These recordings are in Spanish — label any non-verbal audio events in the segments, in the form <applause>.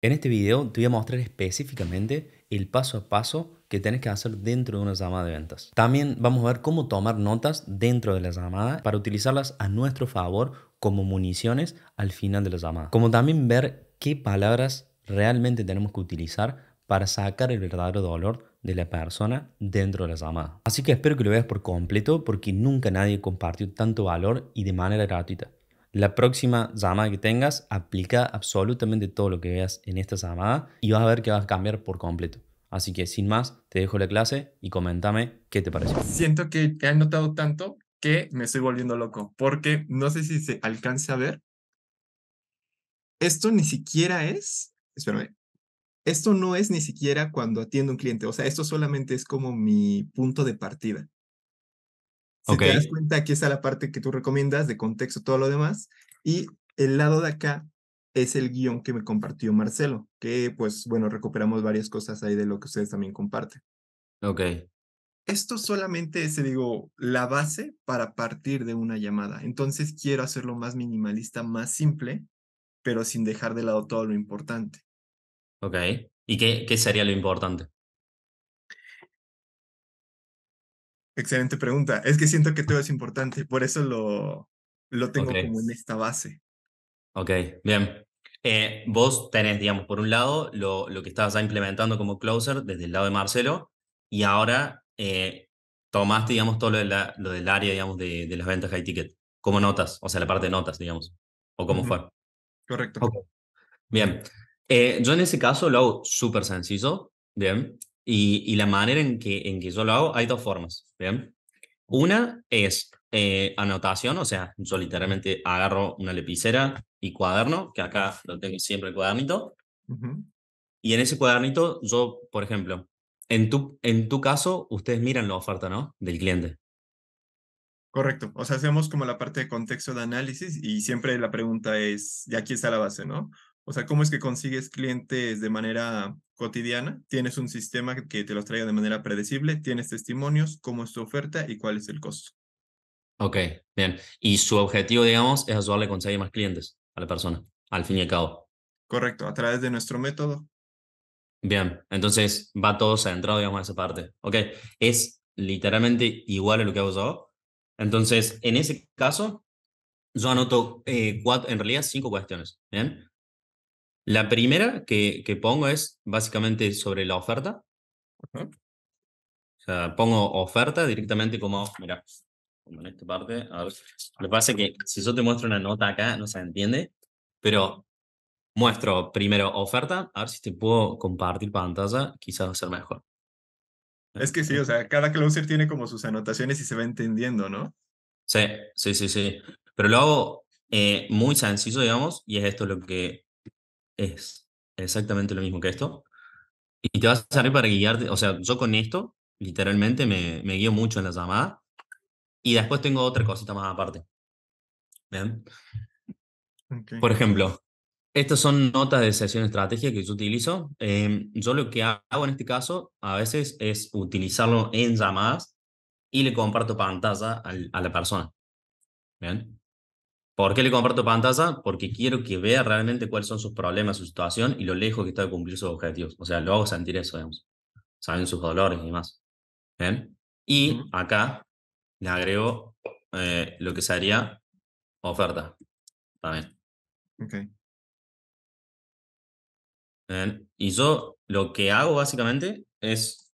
En este video te voy a mostrar específicamente el paso a paso que tenés que hacer dentro de una llamada de ventas. También vamos a ver cómo tomar notas dentro de la llamada para utilizarlas a nuestro favor como municiones al final de la llamada. Como también ver qué palabras realmente tenemos que utilizar para sacar el verdadero dolor de la persona dentro de la llamada. Así que espero que lo veas por completo porque nunca nadie compartió tanto valor y de manera gratuita. La próxima llamada que tengas, aplica absolutamente todo lo que veas en esta llamada y vas a ver que vas a cambiar por completo. Así que sin más, te dejo la clase y coméntame qué te parece. Siento que he notado tanto que me estoy volviendo loco, porque no sé si se alcance a ver. Esto ni siquiera es, espérame, esto no es ni siquiera cuando atiendo un cliente, o sea, esto solamente es como mi punto de partida. Si te das cuenta, aquí está la parte que tú recomiendas de contexto, todo lo demás. Y el lado de acá es el guión que me compartió Marcelo, que pues bueno, recuperamos varias cosas ahí de lo que ustedes también comparten. Ok. Esto solamente es, digo, la base para partir de una llamada. Entonces quiero hacerlo más minimalista, más simple, pero sin dejar de lado todo lo importante. Ok. ¿Y qué, qué sería lo importante? Excelente pregunta. Es que siento que todo es importante, por eso lo, lo tengo como en esta base. Ok, bien. Eh, vos tenés, digamos, por un lado, lo, lo que estabas ya implementando como closer desde el lado de Marcelo, y ahora eh, tomaste, digamos, todo lo, de la, lo del área, digamos, de, de, las ventas high ticket, como notas, o sea, la parte de notas, digamos, o cómo fue. Correcto. Bien. Eh, yo en ese caso lo hago súper sencillo, bien, y, y, la manera en que, en que yo lo hago, hay dos formas. ¿bien? Una es eh, anotación, o sea, yo literalmente agarro una lepicera y cuaderno, que acá lo tengo siempre el cuadernito, y en ese cuadernito yo, por ejemplo, en tu, en tu caso, ustedes miran la oferta, ¿no? Del cliente. Correcto. O sea, hacemos como la parte de contexto de análisis y siempre la pregunta es, de aquí está la base, ¿no? O sea, ¿cómo es que consigues clientes de manera cotidiana? Tienes un sistema que te los traiga de manera predecible, tienes testimonios, cómo es tu oferta y cuál es el costo. Ok, bien. Y su objetivo, digamos, es ayudarle a conseguir más clientes a la persona, al fin y al cabo. Correcto, a través de nuestro método. Bien, entonces va todo centrado, digamos, en esa parte. Ok, es literalmente igual a lo que hago yo. Entonces, en ese caso, yo anoto eh, cuatro, en realidad cinco cuestiones. Bien, la primera que, que pongo es básicamente sobre la oferta. sea, pongo oferta directamente como, mira, como en esta parte. A ver. Lo que pasa es que si yo te muestro una nota acá, no se entiende, pero muestro primero oferta, a ver si te puedo compartir pantalla, quizás va a ser mejor. ¿Eh? Es que sí, ¿Eh? o sea, cada closer tiene como sus anotaciones y se va entendiendo, ¿no? Sí, sí, sí, sí. Pero lo hago eh, muy sencillo, digamos, y es esto lo que es exactamente lo mismo que esto. Y te va a servir para guiarte, o sea, yo con esto literalmente me, me guío mucho en la llamada y después tengo otra cosita más aparte. ¿Ven? Por ejemplo, estas son notas de sesión estrategia que yo utilizo. Em, yo lo que hago en este caso a veces es utilizarlo en llamadas y le comparto pantalla a la persona. ¿Ven? ¿Por qué le comparto pantalla? Porque quiero que vea realmente cuáles son sus problemas, su situación y lo lejos que está de cumplir sus objetivos. O sea, lo hago sentir eso, digamos. Saben sus dolores y demás. ¿Bien? Y acá le agrego eh, lo que sería oferta. También. Ok. Y yo lo que hago básicamente es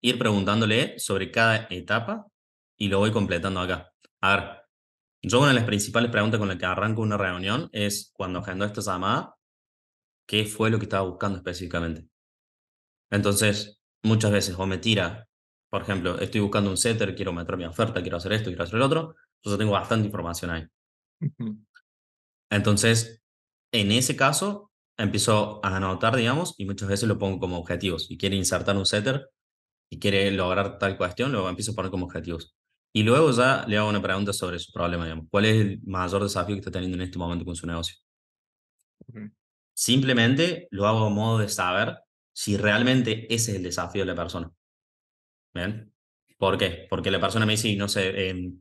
ir preguntándole sobre cada etapa y lo voy completando acá. A ver, yo una de las principales preguntas con las que arranco una reunión es, cuando agendo esta llamada, ¿qué fue lo que estaba buscando específicamente? Entonces, muchas veces o me tira, por ejemplo, estoy buscando un setter, quiero meter mi oferta, quiero hacer esto, quiero hacer el otro, entonces tengo bastante información ahí. Entonces, en ese caso, empiezo a anotar, digamos, y muchas veces lo pongo como objetivos. Si quiere insertar un setter y quiere lograr tal cuestión, lo empiezo a poner como objetivos. Y luego ya le hago una pregunta sobre su problema, digamos. ¿Cuál es el mayor desafío que está teniendo en este momento con su negocio? Simplemente lo hago a modo de saber si realmente ese es el desafío de la persona. ¿Ven? ¿Por qué? Porque la persona me dice, no sé, em,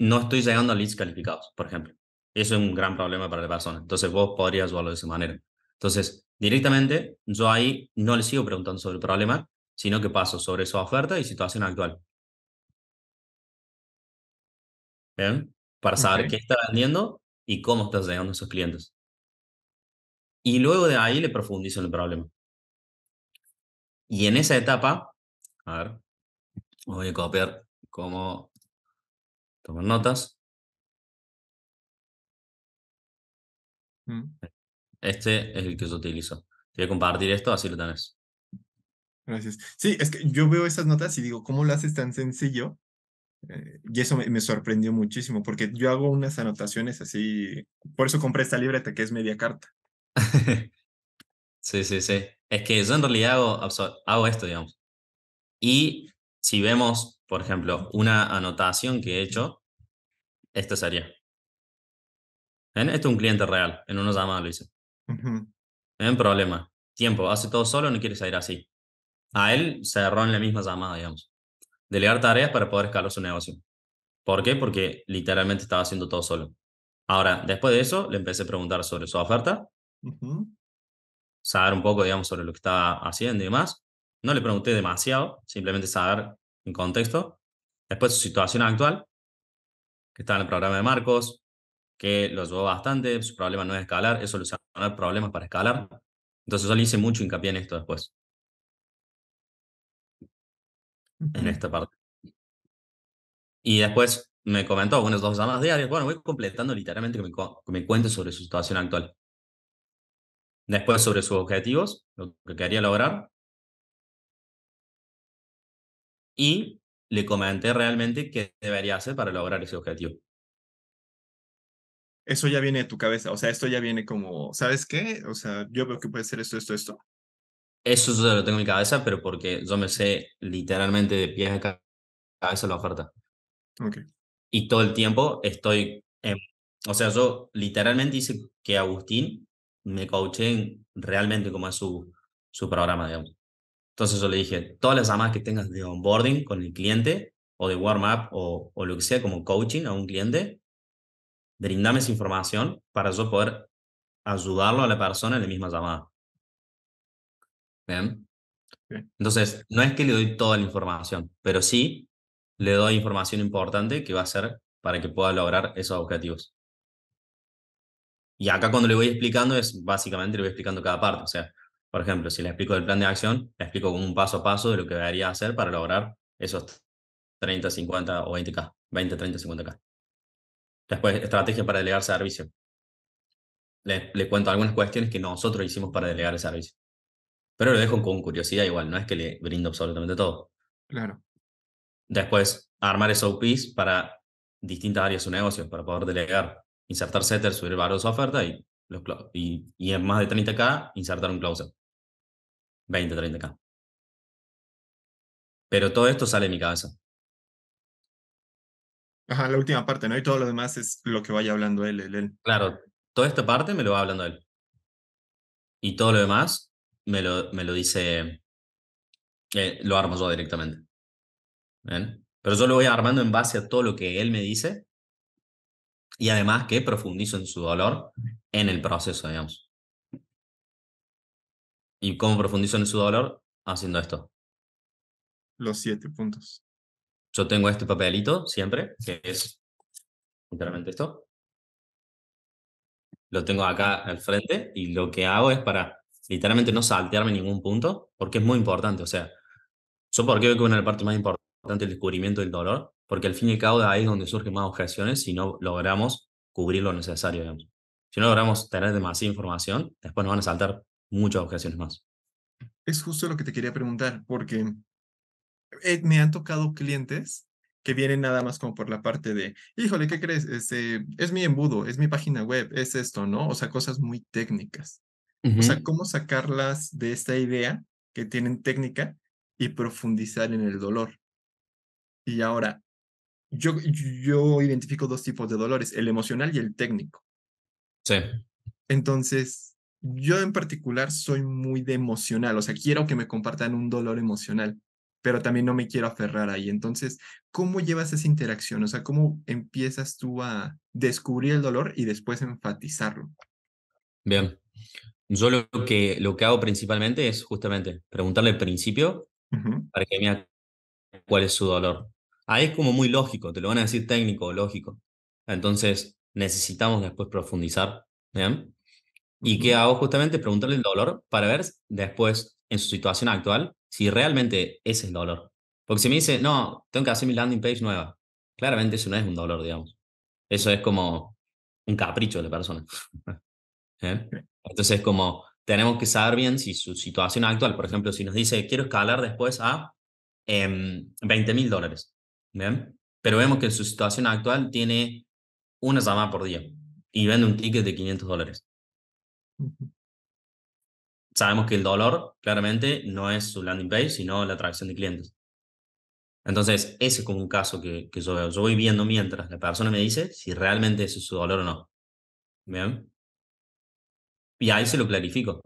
no estoy llegando a leads calificados, por ejemplo. Eso es un gran problema para la persona. Entonces vos podrías verlo de esa manera. Entonces, directamente yo ahí no le sigo preguntando sobre el problema, sino que paso sobre su oferta y situación actual. ¿eh? Para saber qué está vendiendo y cómo está llegando a esos clientes. Y luego de ahí le profundizo en el problema. Y en esa etapa, a ver, voy a copiar cómo tomar notas. Mm. Este es el que yo utilizo. voy a compartir esto, así lo tenés. Gracias. Sí, es que yo veo esas notas y digo, ¿cómo lo haces tan sencillo? Eh, y eso me, sorprendió muchísimo, porque yo hago unas anotaciones así, por eso compré esta libreta que es media carta. <laughs> sí, sí, sí. Es que yo en realidad hago, esto, digamos. Y si vemos, por ejemplo, una anotación que he hecho, esto sería. ¿Ven? Esto es un cliente real, en una llamada lo hice. en ¿Ven? Problema. Tiempo, hace todo solo, no quiere salir así. A él se cerró en la misma llamada, digamos delegar tareas para poder escalar su negocio. ¿Por qué? Porque literalmente estaba haciendo todo solo. Ahora, después de eso, le empecé a preguntar sobre su oferta, saber un poco, digamos, sobre lo que estaba haciendo y demás. No le pregunté demasiado, simplemente saber en contexto. Después su situación actual, que estaba en el programa de Marcos, que lo ayudó bastante, su problema no es escalar, es solucionar problemas para escalar. Entonces yo le hice mucho hincapié en esto después en esta parte. Y después me comentó unos dos llamadas diarias. Bueno, voy completando literalmente que me, que me cuente sobre su situación actual. Después sobre sus objetivos, lo que quería lograr. Y le comenté realmente qué debería hacer para lograr ese objetivo. Eso ya viene de tu cabeza, o sea, esto ya viene como, ¿sabes qué? O sea, yo veo que puede ser esto, esto, esto. Eso yo lo tengo en mi cabeza, pero porque yo me sé literalmente de pies a cabeza la oferta. Y todo el tiempo estoy. o sea, yo literalmente hice que Agustín me coachen realmente como es su, su programa, de Entonces yo le dije, todas las llamadas que tengas de onboarding con el cliente o de warm-up o, o lo que sea como coaching a un cliente, brindame esa información para yo poder ayudarlo a la persona en la misma llamada. Entonces, no es que le doy toda la información, pero sí le doy información importante que va a ser para que pueda lograr esos objetivos. Y acá cuando le voy explicando es básicamente le voy explicando cada parte. O sea, por ejemplo, si le explico el plan de acción, le explico como un paso a paso de lo que debería hacer para lograr esos 30, 50 o 20K, 20, 30, 50K. Después, estrategia para delegar servicio. le cuento algunas cuestiones que nosotros hicimos para delegar el servicio. Pero lo dejo con curiosidad igual, no es que le brindo absolutamente todo. Claro. Después, armar SOPs para distintas áreas de su negocio, para poder delegar, insertar setters, subir varios valor de su oferta y, y, en más de 30K, insertar un closer. 20, 30K. Pero todo esto sale en mi cabeza. Ajá, la última parte, ¿no? Y todo lo demás es lo que vaya hablando él, él. Claro, toda esta parte me lo va hablando él. Y todo lo demás me lo, dice, eh, lo armo yo directamente. Pero yo lo voy armando en base a todo lo que él me dice y además que profundizo en su dolor en el proceso, digamos. ¿Y cómo profundizo en su dolor? Haciendo esto. Los siete puntos. Yo tengo este papelito siempre, que es literalmente esto. Lo tengo acá al frente y lo que hago es para literalmente no saltearme ningún punto, porque es muy importante. O sea, yo por qué veo que una de las partes más importantes el descubrimiento del dolor, porque al fin y al cabo de ahí es donde surgen más objeciones si no logramos cubrir lo necesario, Si no logramos tener demasiada información, después nos van a saltar muchas objeciones más. Es justo lo que te quería preguntar, porque eh, me han tocado clientes que vienen nada más como por la parte de, híjole, ¿qué crees? Este, es mi embudo, es mi página web, es esto, ¿no? O sea, cosas muy técnicas. O sea, cómo sacarlas de esta idea que tienen técnica y profundizar en el dolor. Y ahora, yo, yo identifico dos tipos de dolores, el emocional y el técnico. Sí. Entonces, yo en particular soy muy de emocional, o sea, quiero que me compartan un dolor emocional, pero también no me quiero aferrar ahí. Entonces, ¿cómo llevas esa interacción? O sea, ¿cómo empiezas tú a descubrir el dolor y después enfatizarlo? Bien. Yo lo que, lo que hago principalmente es justamente preguntarle al principio para que vea cuál es su dolor. Ahí es como muy lógico, te lo van a decir técnico o lógico. Entonces necesitamos después profundizar. ¿Y qué hago? Justamente preguntarle el dolor para ver después en su situación actual si realmente ese es el dolor. Porque si me dice, no, tengo que hacer mi landing page nueva, claramente eso no es un dolor, digamos. Eso es como un capricho de la persona. <laughs> Entonces, como tenemos que saber bien si su situación actual, por ejemplo, si nos dice, quiero escalar después a eh, em, 20 mil dólares, ¿bien? Pero vemos que su situación actual tiene una llamada por día y vende un ticket de 500 dólares. Sabemos que el dolor claramente no es su landing page, sino la atracción de clientes. Entonces, ese es como un caso que, yo veo. Yo voy viendo mientras la persona me dice si realmente eso es su dolor o no. ¿Bien? Y ahí se lo clarifico.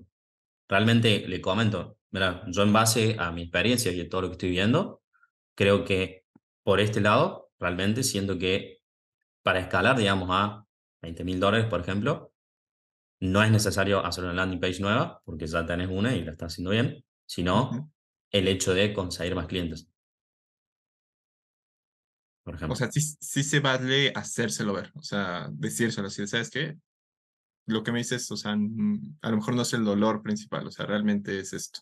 Realmente le comento, mira, yo en base a mi experiencia y a todo lo que estoy viendo, creo que por este lado, realmente siento que para escalar, digamos, a 20 mil dólares, por ejemplo, no es necesario hacer una landing page nueva, porque ya tenés una y la estás haciendo bien, sino el hecho de conseguir más clientes. Por ejemplo. O sea, sí, sí se vale hacérselo ver, o sea, decírselo así, ¿sabes qué? lo que me dices, o sea, a lo mejor no es el dolor principal, o sea, realmente es esto.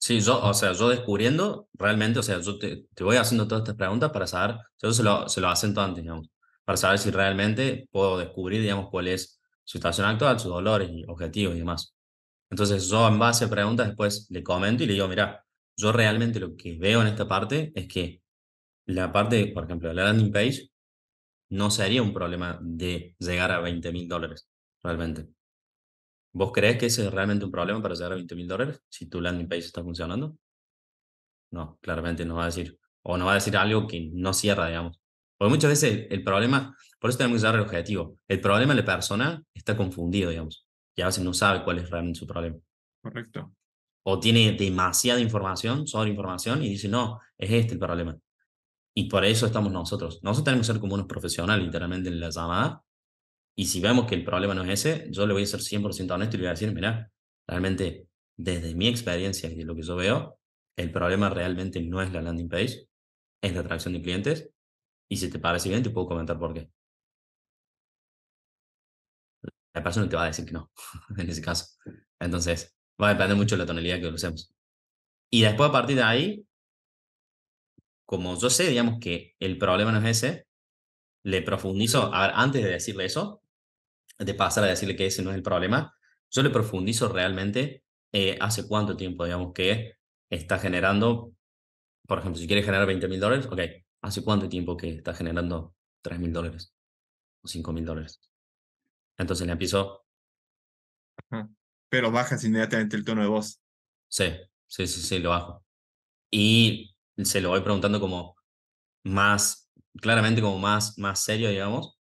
Sí, yo, o sea, yo descubriendo realmente, o sea, yo te, voy haciendo todas estas preguntas para saber, yo se lo, se antes, digamos, para saber si realmente puedo descubrir, digamos, cuál es su situación actual, sus dolores y objetivos y demás. Entonces, yo en base a preguntas después le comento y le digo, mira, yo realmente lo que veo en esta parte es que la parte, por ejemplo, de la landing page no sería un problema de llegar a 20 mil dólares realmente. ¿Vos crees que ese es realmente un problema para llegar a 20 mil dólares si tu landing page está funcionando? No, claramente nos va a decir. O no va a decir algo que no cierra, digamos. Porque muchas veces el, problema, por eso tenemos que llegar el objetivo. El problema de la persona está confundido, digamos. Y a veces no sabe cuál es realmente su problema. Correcto. O tiene demasiada información, sobre información, y dice, no, es este el problema. Y por eso estamos nosotros. Nosotros tenemos que ser como unos profesionales, literalmente, en la llamada, y si vemos que el problema no es ese, yo le voy a ser 100% honesto y le voy a decir, mira, realmente desde mi experiencia y de lo que yo veo, el problema realmente no es la landing page, es la atracción de clientes. Y si te parece bien, te puedo comentar por qué. La persona te va a decir que no, <laughs> en ese caso. Entonces, va a depender mucho de la tonalidad que usemos. Y después, a partir de ahí, como yo sé, digamos, que el problema no es ese, le profundizo, a ver, antes de decirle eso, de pasar a decirle que ese no es el problema, yo le profundizo realmente eh, hace cuánto tiempo, digamos, que está generando, por ejemplo, si quiere generar 20 mil dólares, ok, ¿hace cuánto tiempo que está generando 3 mil dólares o 5 mil dólares? Entonces le empiezo... Pero bajas inmediatamente el tono de voz. Sí, sí, sí, sí, lo bajo. Y se lo voy preguntando como más, claramente como más, más serio, digamos,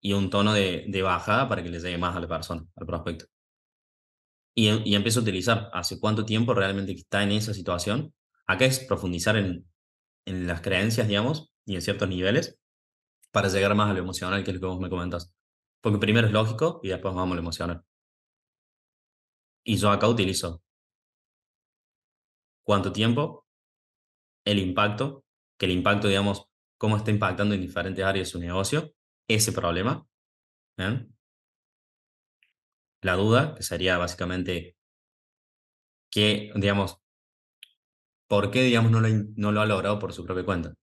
y un tono de, de bajada para que le llegue más a la persona, al prospecto. Y, em, y, empiezo a utilizar hace cuánto tiempo realmente está en esa situación. Acá es profundizar en, en las creencias, digamos, y en ciertos niveles, para llegar más a lo emocional, que es lo que vos me comentas. Porque primero es lógico y después vamos a lo emocional. Y yo acá utilizo cuánto tiempo, el impacto, que el impacto, digamos, cómo está impactando en diferentes áreas de su negocio, ese problema. La duda, que sería básicamente que, digamos, ¿por qué, digamos, no lo, ha logrado por su propia cuenta?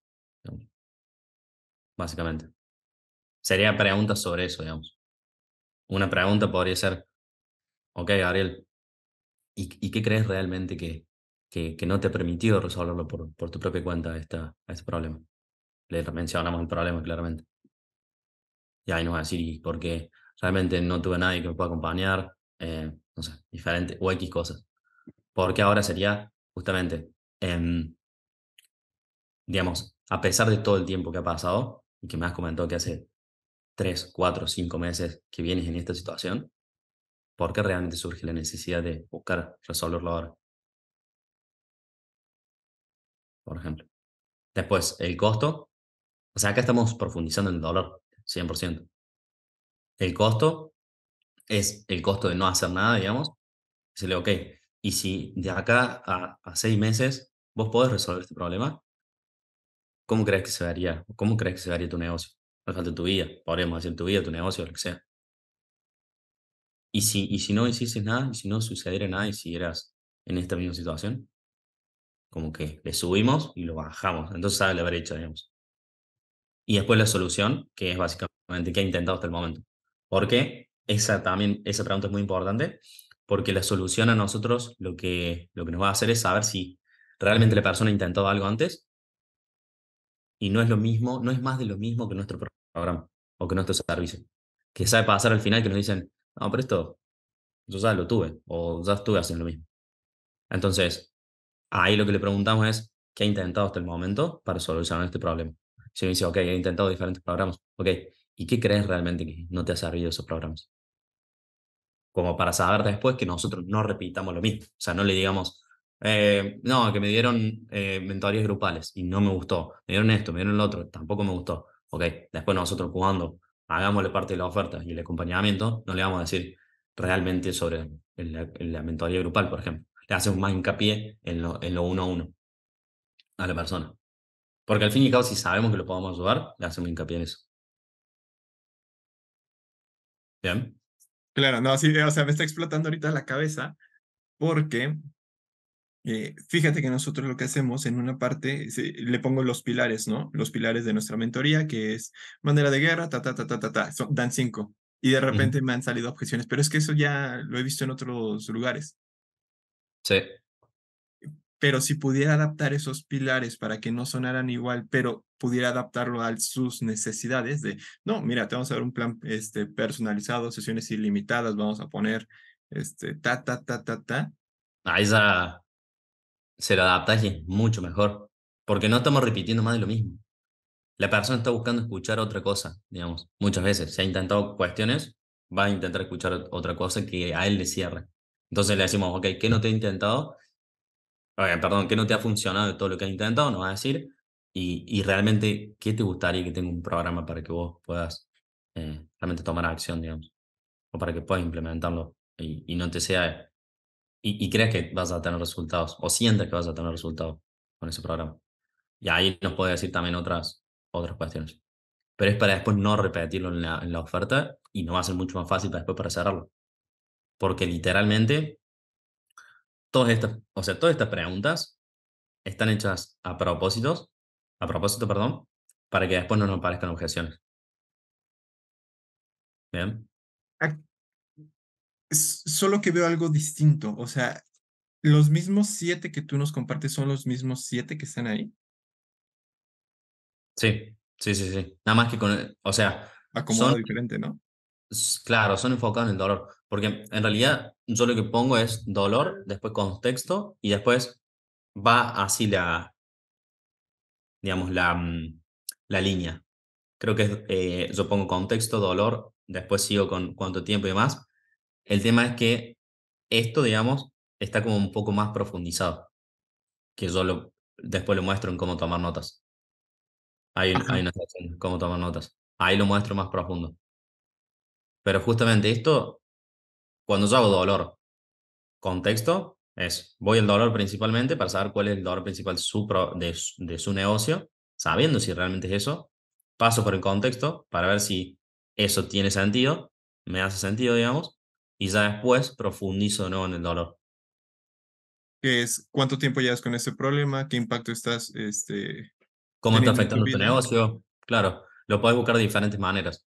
Básicamente. Sería preguntas sobre eso, digamos. Una pregunta podría ser, ok, Gabriel, ¿y, qué crees realmente que, que, no te ha permitido resolverlo por, por tu propia cuenta esta, este problema? Le mencionamos el problema, claramente y ahí nos va a decir, porque realmente no tuve nadie que me pueda acompañar, eh, no sé, diferente, o X cosas. Porque ahora sería justamente, em, digamos, a pesar de todo el tiempo que ha pasado, y que me has comentado que hace 3, 4, 5 meses que vienes en esta situación, ¿por qué realmente surge la necesidad de buscar resolverlo ahora? Por ejemplo. Después, el costo. O sea, acá estamos profundizando en el dolor. 100%. El costo es el costo de no hacer nada, digamos. Decirle, ok, y si de acá a, a seis meses vos podés resolver este problema, ¿cómo crees que se daría? ¿Cómo crees que se daría tu negocio? Al falta tu vida, podríamos decir tu vida, tu negocio, lo que sea. Y si, y si no hicieses nada, y si no sucediera nada, y siguieras en esta misma situación, como que le subimos y lo bajamos. Entonces sabe la brecha, digamos. Y después la solución, que es básicamente qué ha intentado hasta el momento. ¿Por qué? Esa, esa pregunta es muy importante, porque la solución a nosotros lo que, lo que nos va a hacer es saber si realmente la persona ha intentado algo antes y no es lo mismo, no es más de lo mismo que nuestro programa o que nuestro servicio. Que sabe pasar al final que nos dicen, no, pero esto yo ya lo tuve o ya estuve haciendo lo mismo. Entonces, ahí lo que le preguntamos es, ¿qué ha intentado hasta el momento para solucionar este problema? Si me dice, ok, he intentado diferentes programas, ok, ¿y qué crees realmente que no te ha servido esos programas? Como para saber después que nosotros no repitamos lo mismo, o sea, no le digamos, eh, no, que me dieron eh, mentorías grupales y no me gustó, me dieron esto, me dieron lo otro, tampoco me gustó, ok, después nosotros jugando, hagámosle parte de la oferta y el acompañamiento, no le vamos a decir realmente sobre la, mentoría grupal, por ejemplo. Le hacemos más hincapié en lo, en lo uno a uno a la persona. Porque al fin y cabo, si sabemos que lo podemos robar, le hacemos hincapié en eso. Bien. Claro, no, sí, o sea, me está explotando ahorita la cabeza porque eh, fíjate que nosotros lo que hacemos en una parte, le pongo los pilares, ¿no? Los pilares de nuestra mentoría, que es bandera de guerra, ta, ta, ta, ta, ta, dan cinco. Y de repente me han salido objeciones, pero es que eso ya lo he visto en otros lugares. Sí pero si pudiera adaptar esos pilares para que no sonaran igual, pero pudiera adaptarlo a sus necesidades de, no, mira, te vamos a dar un plan este, personalizado, sesiones ilimitadas, vamos a poner este, ta, ta, ta, ta, ta. A esa se lo adapta mucho mejor, porque no estamos repitiendo más de lo mismo. La persona está buscando escuchar otra cosa, digamos, muchas veces. Se ha intentado cuestiones, va a intentar escuchar otra cosa que a él le cierre. Entonces le decimos, ok, ¿qué no te he intentado? perdón, qué no te ha funcionado de todo lo que has intentado, nos va a decir, y, realmente qué te gustaría que tenga un programa para que vos puedas eh, realmente tomar acción, digamos, o para que puedas implementarlo y, no te sea, y, y, creas que vas a tener resultados, o sientes que vas a tener resultados con ese programa. Y ahí nos puede decir también otras, otras cuestiones. Pero es para después no repetirlo en la, en la oferta y no va a ser mucho más fácil para después para cerrarlo. Porque literalmente todas estas, o sea, todas estas preguntas están hechas a a propósito, perdón, para que después no nos parezcan objeciones. Bien. solo que veo algo distinto, o sea, los mismos siete que tú nos compartes son los mismos siete que están ahí. Sí, sí, sí, sí. Nada más que con, o sea, Acomodo diferente, ¿no? Claro, son enfocados en el dolor, porque en realidad yo lo que pongo es dolor, después contexto y después va así la, digamos, la, mm, línea. Creo que eh, yo pongo contexto, dolor, después sigo con cuánto tiempo y demás. El tema es que esto, digamos, está como un poco más profundizado, que yo después lo muestro en cómo tomar notas. Hay, una cómo tomar notas. Ahí lo muestro más profundo. Pero justamente esto, cuando yo hago dolor, contexto, es, voy al dolor principalmente para saber cuál es el dolor principal de, su negocio, sabiendo si realmente es eso, paso por el contexto para ver si eso tiene sentido, me hace sentido, digamos, y ya después profundizo de en el dolor. es? ¿Cuánto tiempo llevas con ese problema? ¿Qué impacto estás? Este, ¿Cómo está afectando tu, tu negocio? Claro, lo puedes buscar de diferentes maneras.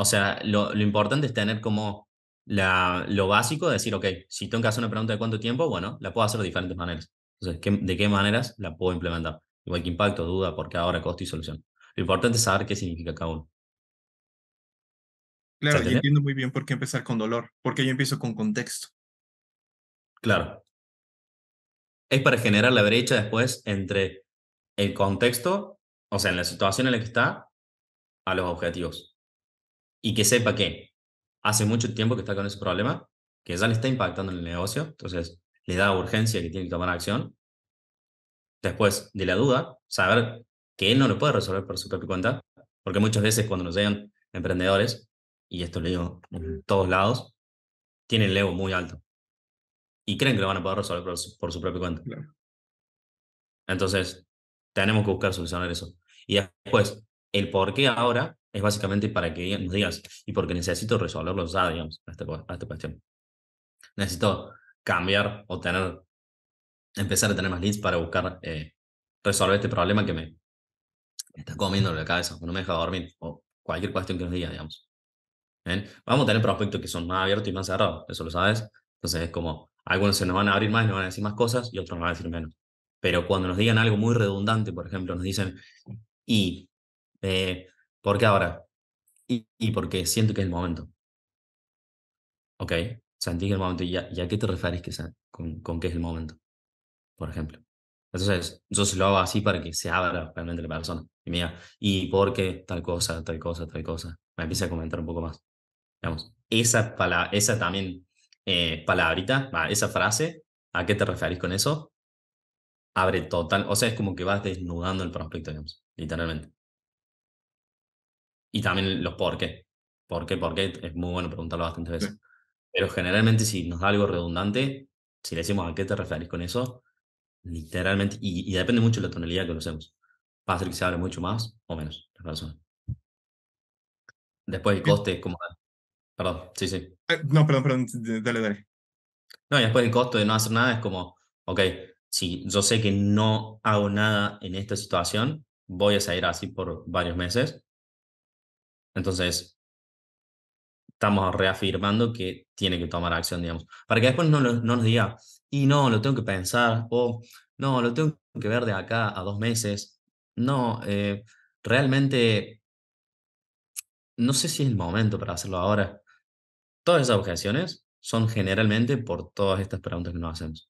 O sea, lo, importante es tener como la, lo básico, de decir, ok, si tengo que hacer una pregunta de cuánto tiempo, bueno, la puedo hacer de diferentes maneras. Entonces, ¿de qué maneras la puedo implementar? Igual que impacto, duda, porque ahora, costo y solución. Lo importante es saber qué significa cada uno. Claro, yo entiendo muy bien por qué empezar con dolor, porque yo empiezo con contexto. Claro. Es para generar la brecha después entre el contexto, o sea, en la situación en la que está, a los objetivos y que sepa que hace mucho tiempo que está con ese problema, que ya le está impactando en el negocio, entonces le da urgencia que tiene que tomar acción. Después de la duda, saber que él no lo puede resolver por su propia cuenta, porque muchas veces cuando nos llegan emprendedores, y esto lo digo en todos lados, tienen el ego muy alto y creen que lo van a poder resolver por su, propia cuenta. Entonces, tenemos que buscar solucionar eso. Y después, el por qué ahora es básicamente para que nos digas, y porque necesito resolver los digamos, a esta, esta cuestión. Necesito cambiar o tener, empezar a tener más leads para buscar eh, resolver este problema que me, está comiendo la cabeza, o no me deja dormir, o cualquier cuestión que nos diga, digamos. Vamos a tener prospectos que son más abiertos y más cerrados, eso lo sabes. Entonces es como, algunos se nos van a abrir más, nos van a decir más cosas y otros nos van a decir menos. Pero cuando nos digan algo muy redundante, por ejemplo, nos dicen, y eh, ¿Por qué ahora? Y, por porque siento que es el momento. Ok, sentí que es el momento. ¿Y a, qué te referís que con, qué es el momento? Por ejemplo. Entonces, yo se lo hago así para que se abra realmente la persona. Y mira ¿y por qué tal cosa, tal cosa, tal cosa? Me empieza a comentar un poco más. Digamos, esa, palabra, esa también eh, palabrita, esa frase, ¿a qué te referís con eso? Abre total, o sea, es como que vas desnudando el prospecto, digamos, literalmente. Y también los por qué. ¿Por qué? ¿Por qué? Es muy bueno preguntarlo bastantes veces. Pero generalmente si nos da algo redundante, si le decimos a qué te referís con eso, literalmente, y, depende mucho de la tonalidad que lo hacemos. Va a ser que se hable mucho más o menos la razón Después el coste, como... Perdón, sí, sí. Ah, no, perdón, perdón, dale, dale. No, y después el costo de no hacer nada es como, ok, si yo sé que no hago nada en esta situación, voy a seguir así por varios meses, entonces, estamos reafirmando que tiene que tomar acción, digamos, para que después no, nos diga, y no, lo tengo que pensar, o no, lo tengo que ver de acá a dos meses. No, eh, realmente no sé si es el momento para hacerlo ahora. Todas esas objeciones son generalmente por todas estas preguntas que nos hacemos.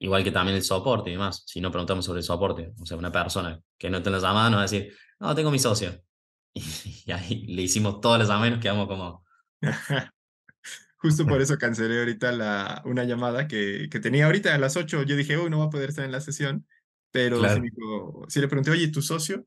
Igual que también el soporte y demás. Si no preguntamos sobre el soporte, o sea, una persona que no tiene la mano, nos va a decir, no, tengo mi socio. <laughs> y ahí le hicimos todos los amenos quedamos como... <laughs> Justo por eso cancelé ahorita la, una llamada que, que tenía ahorita a las 8. Yo dije, uy, no va a poder estar en la sesión. Pero si le pregunté, oye, ¿tu socio?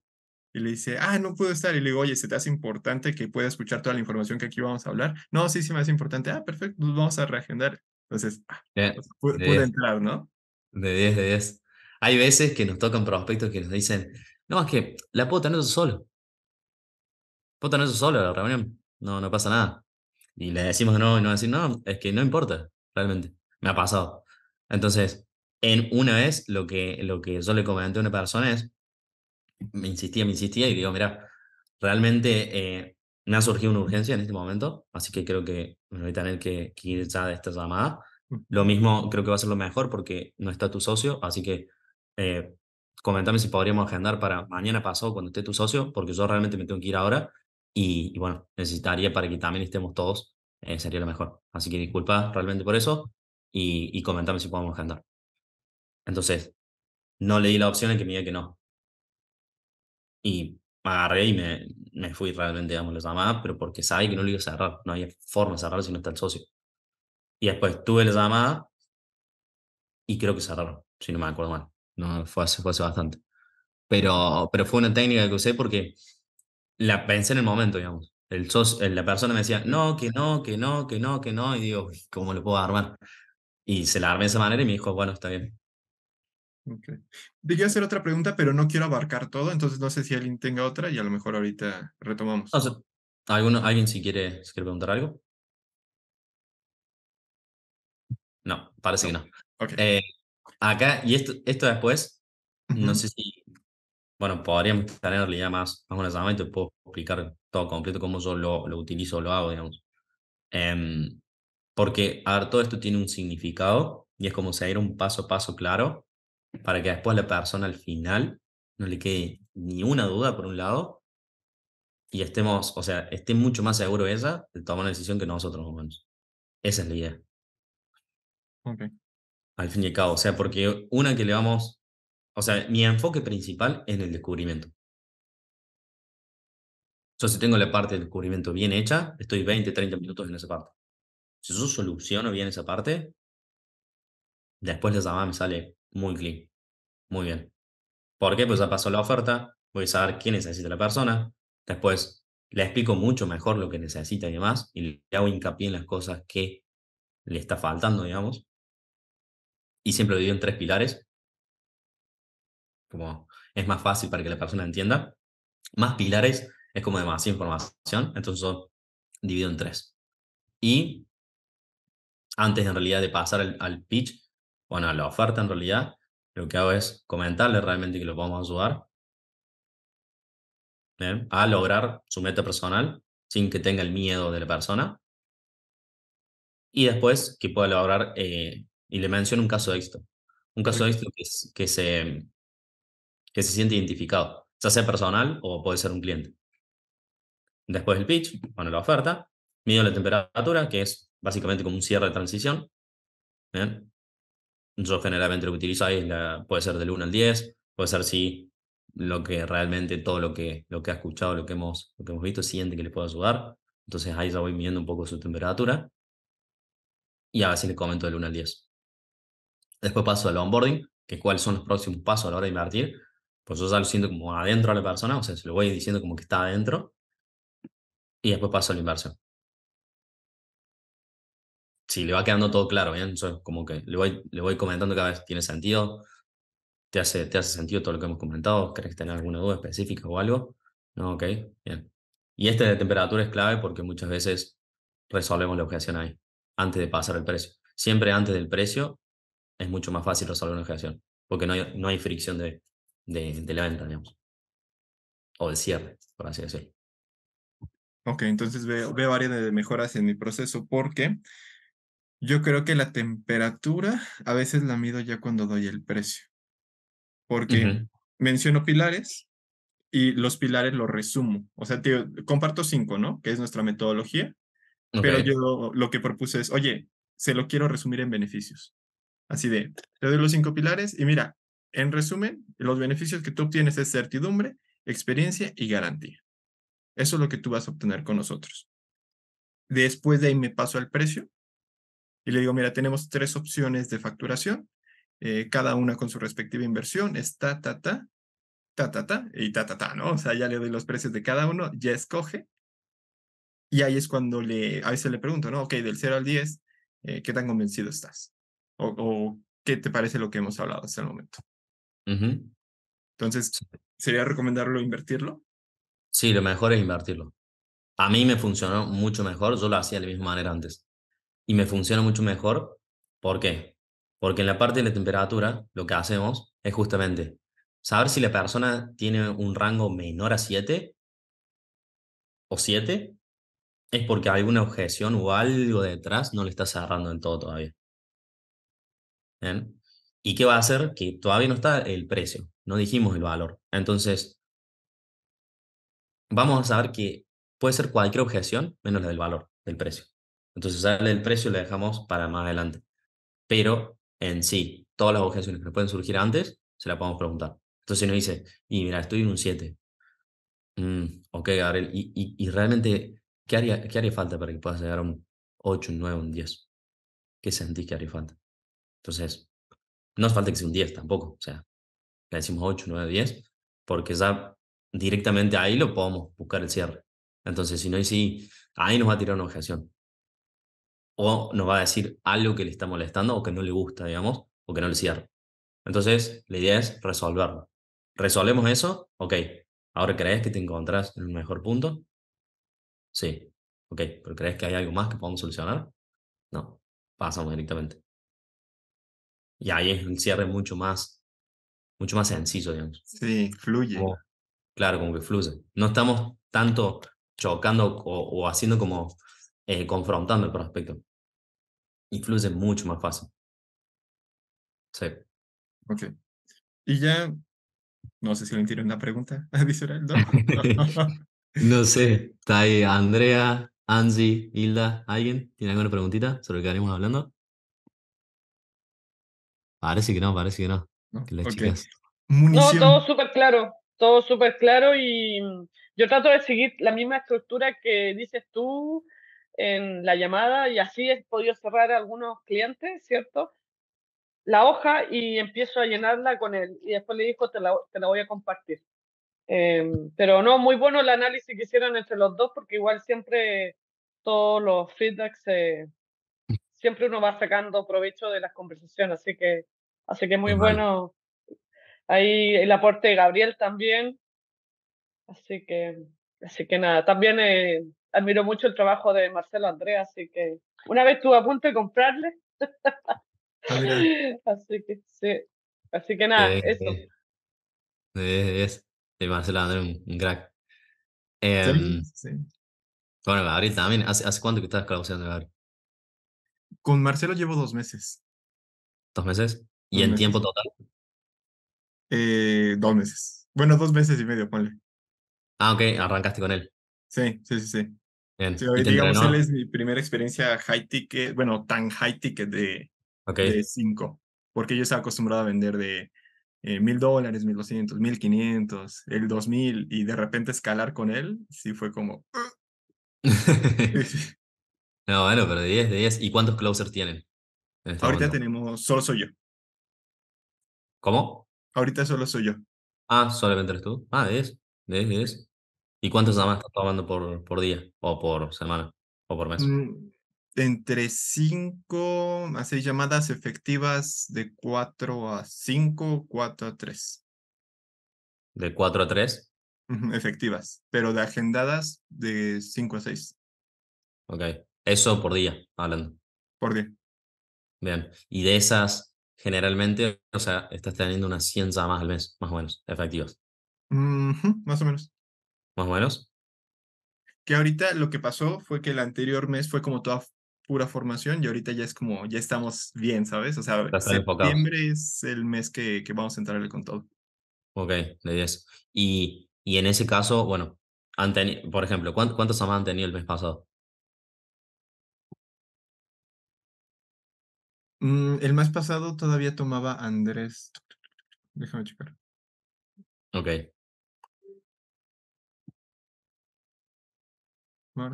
Y le dice, ah, no puedo estar. Y le digo, oye, ¿se te hace importante que pueda escuchar toda la información que aquí vamos a hablar? No, sí, sí me hace importante. Ah, perfecto, nos vamos a reagendar. Entonces, ah, eh, entrar, ¿no? De 10, de 10. Hay veces que nos tocan prospectos que nos dicen, no, es que la puedo tener solo no tenés solo la reunión, no, no pasa nada. Y le decimos no, y no decir, no, es que no importa, realmente. Me ha pasado. Entonces, en una vez, lo que, lo que yo le comenté a una persona es, me insistía, me insistía, y digo, mira, realmente eh, me ha surgido una urgencia en este momento, así que creo que me voy a tener que, ir ya de esta llamada. Mm. Lo mismo creo que va a ser lo mejor porque no está tu socio, así que eh, comentame si podríamos agendar para mañana pasado cuando esté tu socio, porque yo realmente me tengo que ir ahora y, bueno, necesitaría para que también estemos todos, eh, sería lo mejor. Así que disculpa realmente por eso y, y comentame si podemos agendar. Entonces, no leí la opción en que me diga que no. Y me agarré y me, me fui realmente, digamos, la llamada, pero porque sabía que no lo iba a cerrar. No había forma de cerrar si no está el socio. Y después tuve la llamada y creo que cerraron, si no me acuerdo mal. No, fue hace, fue bastante. Pero, pero fue una técnica que usé porque la pensé en el momento, digamos. El sos, eh, la persona me decía, no, que no, que no, que no, que no, y digo, ¿cómo lo puedo armar? Y se la armé de esa manera y me dijo, bueno, está bien. Okay. hacer otra pregunta, pero no quiero abarcar todo, entonces no sé si alguien tenga otra y a lo mejor ahorita retomamos. ¿Alguien si quiere, preguntar algo? No, parece que no. Eh, acá, y esto, esto después, no sé si bueno, podríamos tenerle ya más, más una y te puedo explicar todo completo cómo yo lo, lo utilizo, lo hago, digamos. Em, porque, a ver, todo esto tiene un significado y es como seguir un paso a paso claro para que después la persona al final no le quede ni una duda, por un lado, y estemos, o sea, esté mucho más seguro ella de tomar una decisión que nosotros, humanos. Esa es la idea. Okay. Al fin y al cabo, o sea, porque una que le vamos o sea, mi enfoque principal es en el descubrimiento. Yo si tengo la parte del descubrimiento bien hecha, estoy 20, 30 minutos en esa parte. Si yo soluciono bien esa parte, después la llamada me sale muy clean, muy bien. ¿Por qué? Pues ya pasó la oferta, voy a saber qué necesita la persona, después le explico mucho mejor lo que necesita y demás, y le hago hincapié en las cosas que le está faltando, digamos. Y siempre lo digo en tres pilares, como es más fácil para que la persona entienda. Más pilares es como demasiada información, entonces yo divido en tres. Y antes en realidad de pasar al, pitch, bueno, a la oferta en realidad, lo que hago es comentarle realmente que lo podemos ayudar a lograr su meta personal sin que tenga el miedo de la persona. Y después que pueda lograr, eh, y le menciono un caso de éxito. Un caso de éxito que se que se siente identificado, ya sea personal o puede ser un cliente. Después el pitch, bueno, la oferta, mido la temperatura, que es básicamente como un cierre de transición. Yo generalmente lo que utilizo la puede ser del 1 al 10, puede ser si lo que realmente todo lo que, lo que ha escuchado, lo que, hemos, lo que hemos visto, siente que le puede ayudar. Entonces ahí ya voy midiendo un poco su temperatura y a ver si le comento del 1 al 10. Después paso al onboarding, que cuáles son los próximos pasos a la hora de invertir. Pues yo lo siento como adentro a la persona, o sea, se lo voy diciendo como que está adentro y después paso a la inversión. Sí, le va quedando todo claro, ¿bien? entonces como que le voy, le voy comentando cada vez tiene sentido, te hace, te hace sentido todo lo que hemos comentado, ¿crees que tener alguna duda específica o algo? No, ok, bien. Y este de temperatura es clave porque muchas veces resolvemos la objeción ahí, antes de pasar el precio. Siempre antes del precio es mucho más fácil resolver una objeción, porque no no hay fricción de, de, de la venta, digamos. O de cierre, por así decirlo. Ok, entonces veo, veo mejoras en mi proceso porque yo creo que la temperatura a veces la mido ya cuando doy el precio. Porque menciono pilares y los pilares los resumo. O sea, comparto cinco, ¿no? Que es nuestra metodología. Pero yo lo que propuse es, oye, se lo quiero resumir en beneficios. Así de, te doy los cinco pilares y mira, en resumen, los beneficios que tú obtienes es certidumbre, experiencia y garantía. Eso es lo que tú vas a obtener con nosotros. Después de ahí me paso al precio y le digo, mira, tenemos tres opciones de facturación, eh, cada una con su respectiva inversión, Está, ta, ta, ta, ta, ta, y ta, ta, ¿no? O sea, ya le doy los precios de cada uno, ya escoge. Y ahí es cuando le, a veces le pregunto, ¿no? Ok, del 0 al 10, eh, ¿qué tan convencido estás? o, ¿qué te parece lo que hemos hablado hasta el momento? Entonces, ¿sería recomendarlo invertirlo? Sí, lo mejor es invertirlo. A mí me funcionó mucho mejor, yo lo hacía de la misma manera antes. Y me funciona mucho mejor, ¿por qué? Porque en la parte de la temperatura, lo que hacemos es justamente saber si la persona tiene un rango menor a 7 o 7, es porque hay alguna objeción o algo detrás no le está cerrando en todo todavía. ¿Bien? ¿Y qué va a hacer? Que todavía no está el precio, no dijimos el valor. Entonces, vamos a saber que puede ser cualquier objeción menos la del valor, del precio. Entonces, sale el precio y lo dejamos para más adelante. Pero en sí, todas las objeciones que nos pueden surgir antes, se las podemos preguntar. Entonces nos dice, y mira, estoy en un 7. Mm, ok, Gabriel, y, realmente, ¿qué haría, ¿qué haría falta para que puedas llegar a un 8, un 9, un 10? ¿Qué sentís que haría falta? Entonces, no hace falta que sea un 10 tampoco, o sea, le decimos 8, 9, 10, porque ya directamente ahí lo podemos buscar el cierre. Entonces, si no, y sí, ahí nos va a tirar una objeción. O nos va a decir algo que le está molestando o que no le gusta, digamos, o que no le cierra. Entonces, la idea es resolverlo. ¿Resolvemos eso? Ok. ¿Ahora crees que te encontrás en un mejor punto? Sí. Ok. ¿Pero crees que hay algo más que podemos solucionar? No. Pasamos directamente. Y ahí es un cierre mucho más, mucho más sencillo, digamos. Sí, fluye. claro, como que fluye. No estamos tanto chocando o, haciendo como eh, confrontando el prospecto. Y fluye mucho más fácil. Sí. Ok. Y ya, no sé si le tiene una pregunta <laughs> adicional, <laughs> ¿no? sé, está ahí Andrea, Angie, Hilda, ¿alguien tiene alguna preguntita sobre lo que haremos hablando? Parece que no, parece que no. no todo súper claro, todo súper claro y yo trato de seguir la misma estructura que dices tú en la llamada y así he podido cerrar a algunos clientes, ¿cierto? La hoja y empiezo a llenarla con él y después le digo te la, voy a compartir. Em, pero no, muy bueno el análisis que hicieron entre los dos porque igual siempre todos los feedbacks se, siempre uno va sacando provecho de las conversaciones, así que, así que muy bueno ahí el aporte de Gabriel también, así que, así que nada, también eh, admiro mucho el trabajo de Marcelo Andrea, así que una vez estuve a punto de comprarle, ah, <laughs> así que sí, así que nada, eso. es, Marcelo Andrea un crack. Em, bueno, Gabriel también, ¿hace, hace cuánto que estás colaborando, Gabriel? Con Marcelo llevo dos meses. ¿Dos meses? ¿Y en tiempo total? Eh, dos meses. Bueno, dos meses y medio, ponle. Ah, ok, arrancaste con él. Sí, sí, sí, sí. Bien. digamos, él es mi primera experiencia high ticket, bueno, tan high ticket de de porque yo estaba acostumbrado a vender de eh, mil dólares, mil doscientos, mil quinientos, el dos mil, y de repente escalar con él, sí fue como... Ah". <laughs> No, bueno, pero de 10, de 10. ¿Y cuántos closers tienen? Este Ahorita tenemos, solo soy yo. ¿Cómo? Ahorita solo soy yo. Ah, solamente eres tú. Ah, de 10, 10, 10. ¿Y cuántos nada más estás tomando por, día? ¿O por semana? ¿O por mes? Mm, entre 5 a 6 llamadas efectivas de 4 a 5, 4 a 3. ¿De 4 a 3? Efectivas, pero de agendadas de 5 a 6. Ok. Eso por día, hablando. Por día. Bien. Y de esas, generalmente, o sea, estás teniendo unas 100 más al mes, más o menos, efectivas. más o menos. Más o menos. Que ahorita lo que pasó fue que el anterior mes fue como toda pura formación y ahorita ya es como, ya estamos bien, ¿sabes? O sea, septiembre es el mes que, que, vamos a entrar con todo. Ok, de 10. Y, en ese caso, bueno, han por ejemplo, ¿cuántos, ¿cuántos han tenido el mes pasado? Mm, el mes pasado todavía tomaba Andrés. Déjame checar. Ok.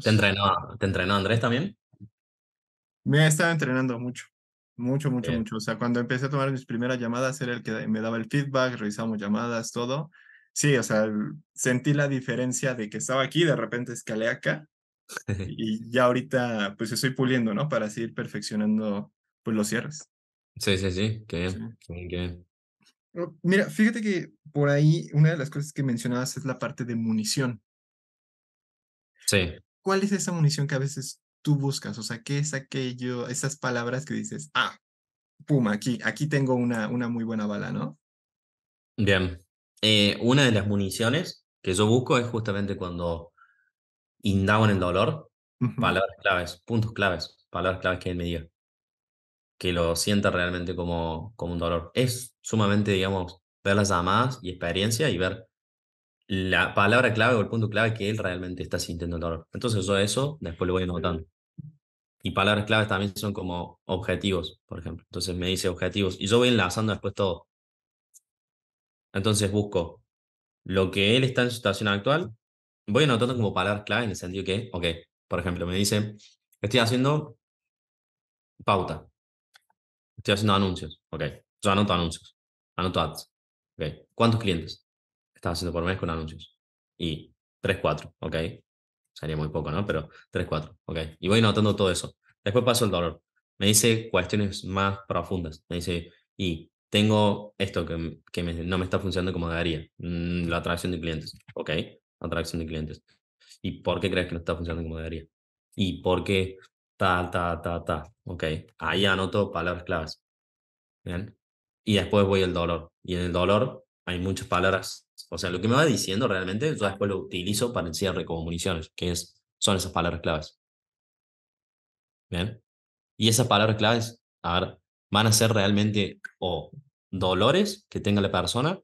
¿Te entrenó, Andrés también? Me estaba entrenando mucho. Mucho, mucho, mucho. O sea, cuando empecé a tomar mis primeras llamadas, era el que me daba el feedback, revisábamos llamadas, todo. Sí, o sea, sentí la diferencia de que estaba aquí, de repente escalé acá. <laughs> y ya ahorita, pues estoy puliendo, ¿no? Para seguir perfeccionando pues lo cierres. Sí, sí, sí, qué bien, oh, Mira, fíjate que por ahí una de las cosas que mencionabas es la parte de munición. Sí. ¿Cuál es esa munición que a veces tú buscas? O sea, ¿qué es aquello, esas palabras que dices, ah, puma, aquí, aquí tengo una, una muy buena bala, ¿no? Bien. Eh, una de las municiones que yo busco es justamente cuando indago en el dolor, palabras claves, puntos claves, palabras claves que él me diga que lo sienta realmente como, como un dolor. Es sumamente, digamos, ver las llamadas y experiencia y ver la palabra clave o el punto clave que él realmente está sintiendo el dolor. Entonces yo eso después lo voy anotando. Y palabras claves también son como objetivos, por ejemplo. Entonces me dice objetivos y yo voy enlazando después todo. Entonces busco lo que él está en situación actual, voy anotando como palabras clave en el sentido que, ok, por ejemplo, me dice, estoy haciendo pauta. Estoy haciendo anuncios. Ok. Yo anoto anuncios. Anoto ads. Ok. ¿Cuántos clientes estás haciendo por mes con anuncios? Y 3, 4. Ok. Sería muy poco, ¿no? Pero 3, 4. Ok. Y voy anotando todo eso. Después paso el dolor. Me dice cuestiones más profundas. Me dice, y tengo esto que, no me está funcionando como debería. Mm, la atracción de clientes. Ok. Atracción de clientes. ¿Y por qué crees que no está funcionando como debería? ¿Y por qué Ta, ta, ta, ta. Ok. Ahí anoto palabras claves. Bien. Y después voy al dolor. Y en el dolor hay muchas palabras. O sea, lo que me va diciendo realmente, yo después lo utilizo para el cierre como municiones, que es, son esas palabras claves. Bien. Y esas palabras claves, van a ser realmente o dolores que tenga la persona,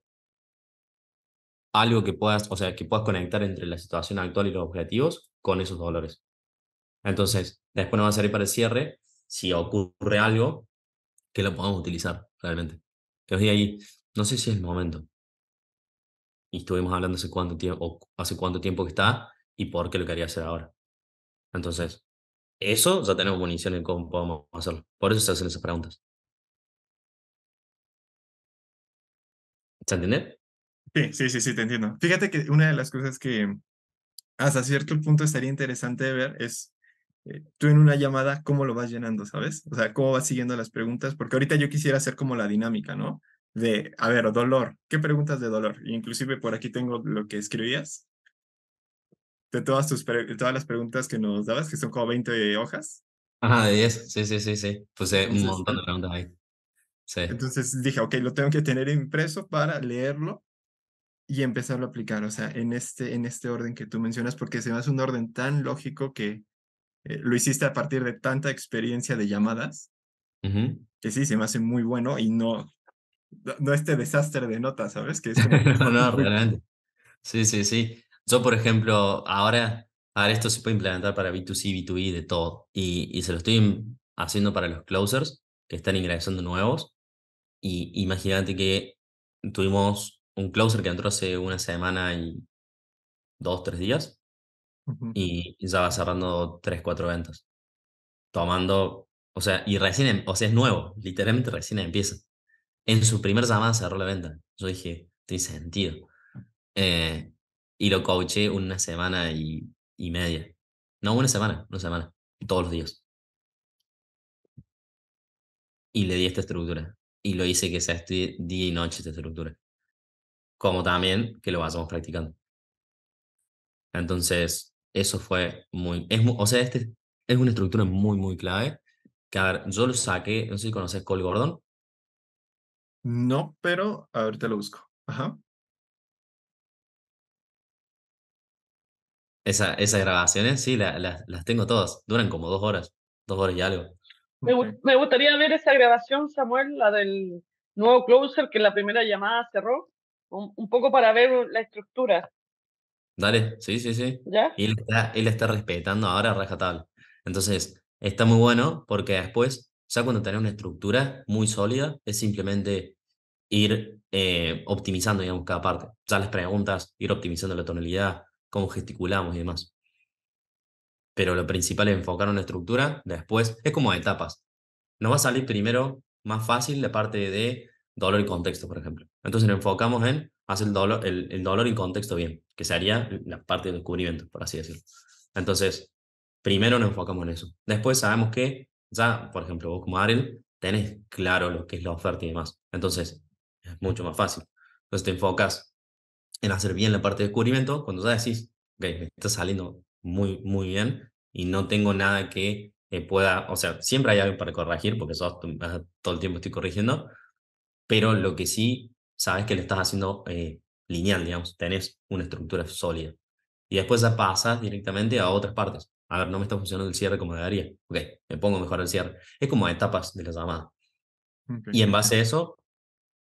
algo que puedas, o sea, que puedas conectar entre la situación actual y los objetivos con esos dolores. Entonces, después nos va a salir para el cierre si ocurre algo que lo podamos utilizar realmente. Que os diga ahí, no sé si es el momento. Y estuvimos hablando hace cuánto tiempo, hace cuánto tiempo que está y por qué lo quería hacer ahora. Entonces, eso ya tenemos munición en cómo podemos hacerlo. Por eso se hacen esas preguntas. ¿Se entiende? Sí, sí, sí, sí, te entiendo. Fíjate que una de las cosas que hasta cierto punto estaría interesante de ver es eh, tú en una llamada, ¿cómo lo vas llenando, sabes? O sea, ¿cómo vas siguiendo las preguntas? Porque ahorita yo quisiera hacer como la dinámica, ¿no? De, a ver, dolor, ¿qué preguntas de dolor? Inclusive por aquí tengo lo que escribías, de todas, tus todas las preguntas que nos dabas, que son como 20 hojas. Ajá, de 10, sí, sí, sí, sí. Pues eh, entonces, un montón de preguntas ahí. Entonces dije, ok, lo tengo que tener impreso para leerlo y empezarlo a aplicar, o sea, en este, en este orden que tú mencionas, porque se me hace un orden tan lógico que eh, lo hiciste a partir de tanta experiencia de llamadas, que sí, se me hace muy bueno y no, no este desastre de notas, ¿sabes? Que no, <laughs> realmente. Sí, sí, sí. Yo, por ejemplo, ahora, ahora esto se puede implementar para B2C, B2B, e, de todo. Y, se lo estoy haciendo para los closers que están ingresando nuevos. Y imagínate que tuvimos un closer que entró hace una semana y dos, tres días y ya va cerrando tres, cuatro ventas. Tomando, o sea, y recién, em, o sea, es nuevo, literalmente recién empieza. En su primer llamada cerró la venta. Yo dije, tiene sentido. Eh, y lo coaché una semana y, y media. No, una semana, una semana, todos los días. Y le di esta estructura. Y lo hice que sea este día y noche esta estructura. Como también que lo vayamos practicando. Entonces, eso fue muy, es, o sea, este es una estructura muy, muy clave. Que a ver, yo lo saqué, no sé si conoces Cole Gordon. No, pero ahorita lo busco. Ajá. Esa, esas grabaciones, sí, la, las tengo todas. Duran como dos horas, dos horas y algo. Me, gustaría ver esa grabación, Samuel, la del nuevo closer que la primera llamada cerró, un, un poco para ver la estructura. Dale, sí, sí, sí. ¿Ya? Y él está, él está respetando ahora rajatabla. Entonces, está muy bueno porque después, ya cuando tenemos una estructura muy sólida, es simplemente ir eh, optimizando, digamos, cada parte. Ya las preguntas, ir optimizando la tonalidad, cómo gesticulamos y demás. Pero lo principal es enfocar una estructura, después es como etapas. No va a salir primero más fácil la parte de dolor y contexto, por ejemplo. Entonces nos enfocamos en hace el dolor, el, el dolor y contexto bien, que sería la parte del descubrimiento, por así decirlo. Entonces, primero nos enfocamos en eso. Después sabemos que ya, por ejemplo, vos como Ariel, tenés claro lo que es la oferta y demás. Entonces, es mucho más fácil. Entonces te enfocas en hacer bien la parte de descubrimiento cuando ya decís, ok, me está saliendo muy, muy bien y no tengo nada que eh, pueda, o sea, siempre hay algo para corregir porque sos, ah, todo el tiempo estoy corrigiendo, pero lo que sí sabes que le estás haciendo eh, lineal, digamos, tenés una estructura sólida. Y después ya pasas directamente a otras partes. A ver, no me está funcionando el cierre como debería. Ok, me pongo mejor el cierre. Es como a etapas de la llamada. Y en base a eso,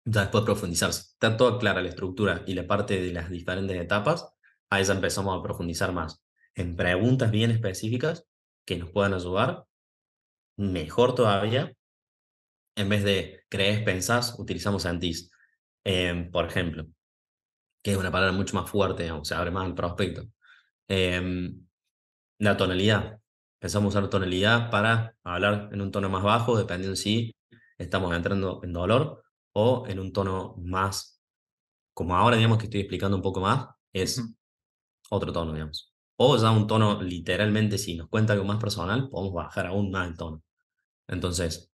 ya después profundizarse. Está toda clara la estructura y la parte de las diferentes etapas. Ahí ya empezamos a profundizar más en preguntas bien específicas que nos puedan ayudar. Mejor todavía, en vez de crees, pensás, utilizamos antis. Em, por ejemplo, que es una palabra mucho más fuerte, o se abre más el prospecto. Em, la tonalidad. pensamos a usar tonalidad para hablar en un tono más bajo, dependiendo si estamos entrando en dolor o en un tono más, como ahora digamos que estoy explicando un poco más, es otro tono, digamos. O ya un tono literalmente, si nos cuenta algo más personal, podemos bajar aún más el tono. Entonces,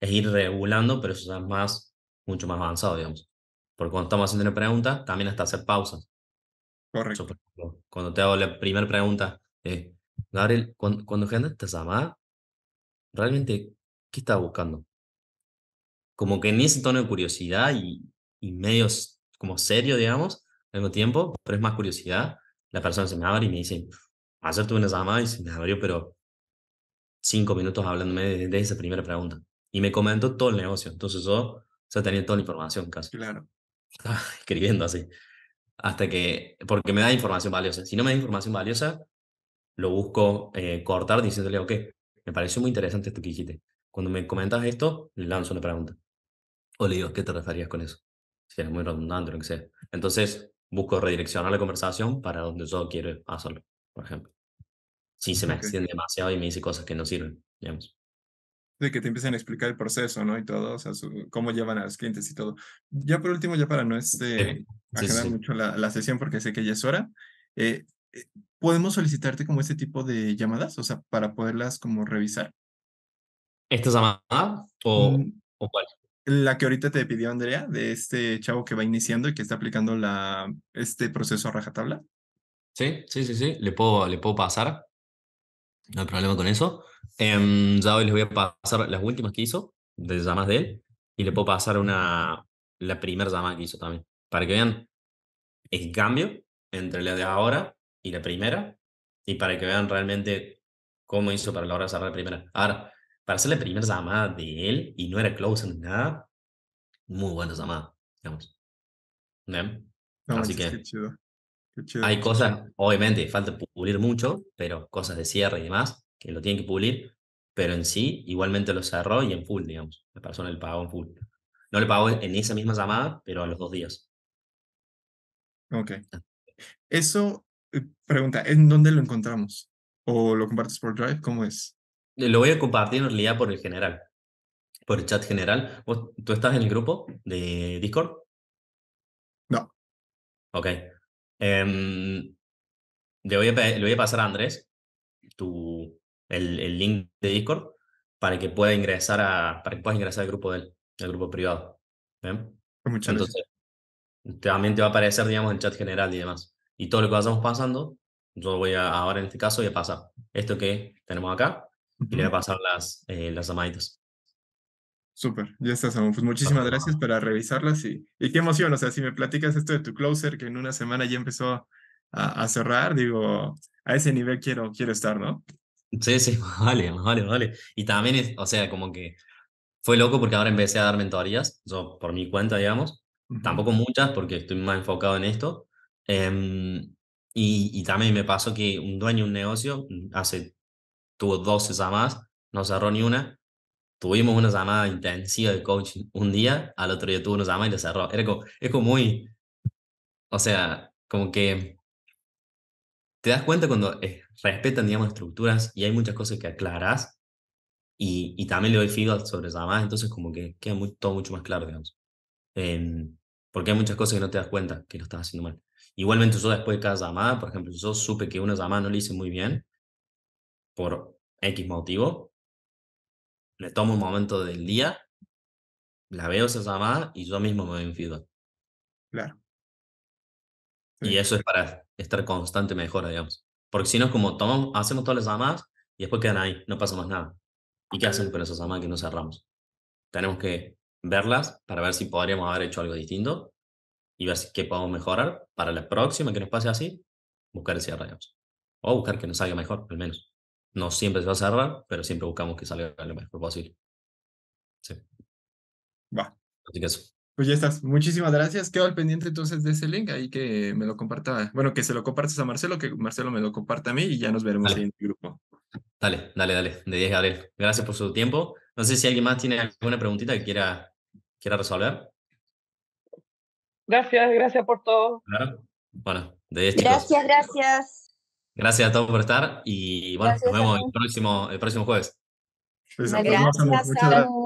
es ir regulando, pero eso es más, mucho más avanzado, digamos. Porque cuando estamos haciendo una pregunta, también hasta hacer pausas. Correcto. cuando te hago la primera pregunta, eh, Gabriel, cuando, gente te llama, realmente, ¿qué estás buscando? Como que en ese tono de curiosidad y, y medio como serio, digamos, al mismo tiempo, pero es más curiosidad, la persona se me abre y me dice, ayer tuve una llamada y se me abrió, pero cinco minutos hablándome de, esa primera pregunta. Y me comentó todo el negocio, entonces yo tenía toda la información casi. Claro. <laughs> escribiendo así. Hasta que, porque me da información valiosa. Si no me da información valiosa, lo busco eh, cortar diciéndole, ok, me pareció muy interesante esto que dijiste. Cuando me comentas esto, le lanzo una pregunta. O le digo, ¿qué te referías con eso? Si es muy redundante o lo que sea. Entonces, busco redireccionar la conversación para donde yo quiero hacerlo, por ejemplo. Si se me extiende demasiado y me dice cosas que no sirven, digamos de que te empiecen a explicar el proceso, ¿no? Y todo, o sea, cómo llevan a los clientes y todo. Ya por último, ya para no este, mucho la, la, sesión porque sé que ya es hora, eh, eh, ¿podemos solicitarte como este tipo de llamadas? O sea, para poderlas como revisar. ¿Esta llamada o, mm, o cuál? La que ahorita te pidió Andrea, de este chavo que va iniciando y que está aplicando la, este proceso a rajatabla. Sí, sí, sí, sí, le puedo, le puedo pasar. No hay problema con eso. Em, ya hoy les voy a pasar las últimas que hizo, de llamadas de él, y le puedo pasar una, la primera llamada que hizo también, para que vean el cambio entre la de ahora y la primera, y para que vean realmente cómo hizo para lograr cerrar la primera. Ahora, para hacer la primera llamada de él y no era close ni nada, muy buena llamada, digamos. ¿Bien? Así que, hay cosas, obviamente, falta pulir mucho, pero cosas de cierre y demás, que lo tienen que pulir, pero en sí, igualmente lo cerró y en full, digamos. La persona le pagó en full. No le pagó en esa misma llamada, pero a los dos días. Ok. Ah. Eso, eh, pregunta, ¿en dónde lo encontramos? ¿O lo compartes por Drive? ¿Cómo es? Eh, lo voy a compartir en realidad por el general, por el chat general. ¿Tú estás en el grupo de Discord? No. Ok. Em, le, voy a, le, voy a, pasar a Andrés tu, el, el, link de Discord para que pueda ingresar a, para que puedas ingresar al grupo del grupo privado. Pues Entonces, también te va a aparecer, digamos, el chat general y demás. Y todo lo que vayamos pasando, yo voy a, ahora en este caso voy a pasar esto que tenemos acá y le voy a pasar las, eh, las llamaditas. Súper, ya está, Samu. Pues muchísimas gracias para revisarlas y, y, qué emoción. O sea, si me platicas esto de tu closer, que en una semana ya empezó a, cerrar, digo, a ese nivel quiero, quiero estar, ¿no? Sí, sí, <laughs> vale, vale, vale. Y también, es, o sea, como que fue loco porque ahora empecé a dar mentorías, yo por mi cuenta, digamos. Tampoco muchas porque estoy más enfocado en esto. Em, y, y también me pasó que un dueño de un negocio mm, hace, tuvo 12 más no cerró ni una tuvimos una llamada intensiva de coaching un día, al otro día tuvo una llamada y la cerró. Era como, es como muy, o sea, como que te das cuenta cuando eh, respetan, digamos, estructuras y hay muchas cosas que aclaras y, y, también le doy feedback sobre llamadas, entonces como que queda muy, todo mucho más claro, digamos. Em, porque hay muchas cosas que no te das cuenta que lo estás haciendo mal. Igualmente yo después de cada llamada, por ejemplo, yo supe que una llamada no le hice muy bien por X motivo, le tomo un momento del día, la veo esa llamada y yo mismo me doy un feedback. Claro. Y eso es para estar constante mejor, digamos. Porque si no es como hacemos todas las llamadas y después quedan ahí, no pasa más nada. ¿Y qué hacemos con esas llamadas que no cerramos? Tenemos que verlas para ver si podríamos haber hecho algo distinto y ver si, qué podemos mejorar para la próxima que nos pase así, buscar el cierre, digamos. O buscar que nos salga mejor, al menos. No siempre se va a cerrar, pero siempre buscamos que salga lo mejor posible. Sí. Va. Así que eso. Pues ya estás. Muchísimas gracias. Quedo al pendiente entonces de ese link ahí que me lo comparta. Bueno, que se lo compartas a Marcelo, que Marcelo me lo comparta a mí y ya nos veremos en el grupo. Dale, dale, dale. De 10, Gracias por su tiempo. No sé si alguien más tiene alguna preguntita que quiera, quiera resolver. Gracias, gracias por todo. Bueno, de 10, este Gracias, gracias. Gracias a todos por estar y bueno, nos vemos el próximo, el próximo jueves. Gracias, Muchas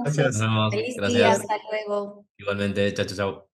gracias. Feliz Día, hasta luego. Igualmente, Chau, chau, chao.